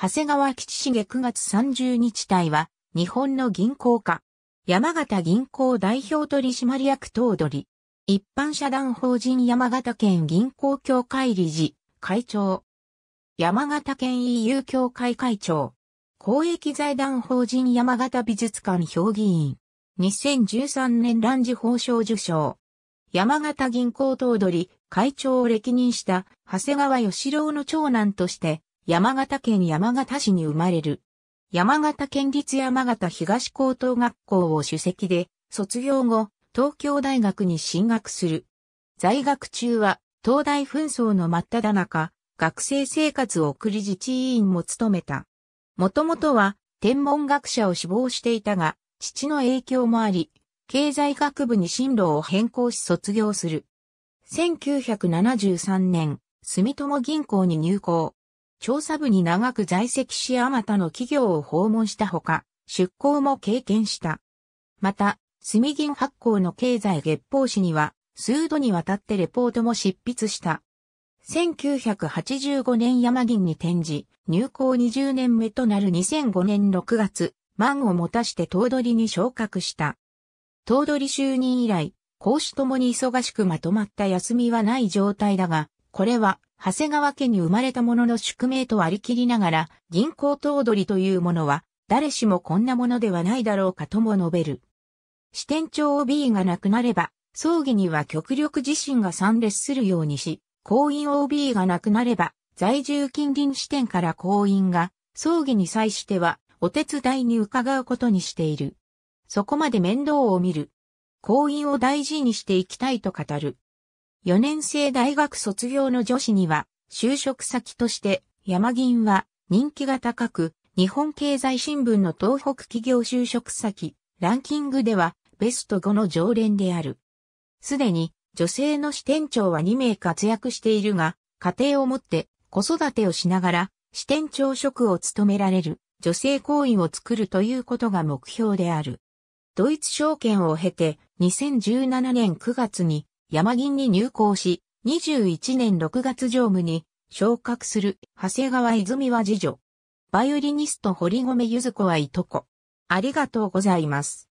長谷川吉重9月30日隊は、日本の銀行家、山形銀行代表取締役頭取、一般社団法人山形県銀行協会理事、会長、山形県 EU 協会会長、公益財団法人山形美術館評議員、2013年乱事法奨受賞、山形銀行頭取、会長を歴任した長谷川義郎の長男として、山形県山形市に生まれる。山形県立山形東高等学校を主席で、卒業後、東京大学に進学する。在学中は、東大紛争の真っ只中、学生生活を送り自治委員も務めた。もともとは、天文学者を志望していたが、父の影響もあり、経済学部に進路を変更し卒業する。1973年、住友銀行に入行。調査部に長く在籍しあまたの企業を訪問したほか、出向も経験した。また、住銀発行の経済月報誌には、数度にわたってレポートも執筆した。1985年山銀に転じ、入校20年目となる2005年6月、満を持たして頭取に昇格した。頭取就任以来、講師ともに忙しくまとまった休みはない状態だが、これは長谷川家に生まれたものの宿命とありきりながら、銀行頭取というものは、誰しもこんなものではないだろうかとも述べる。支店長 OB が亡くなれば、葬儀には極力自身が参列するようにし、行員 OB が亡くなれば、在住近隣支店から行員が、葬儀に際しては、お手伝いに伺うことにしている。そこまで面倒を見る。行員を大事にしていきたいと語る。4年生大学卒業の女子には、就職先として、山銀は人気が高く、日本経済新聞の東北企業就職先、ランキングでは、ベスト5の常連である。すでに、女性の支店長は2名活躍しているが、家庭を持って子育てをしながら、支店長職を務められる女性行員を作るということが目標である。ドイツ証券を経て2017年9月に山銀に入校し、21年6月常務に昇格する長谷川泉は次女。バイオリニスト堀米ゆず子はいとこ。ありがとうございます。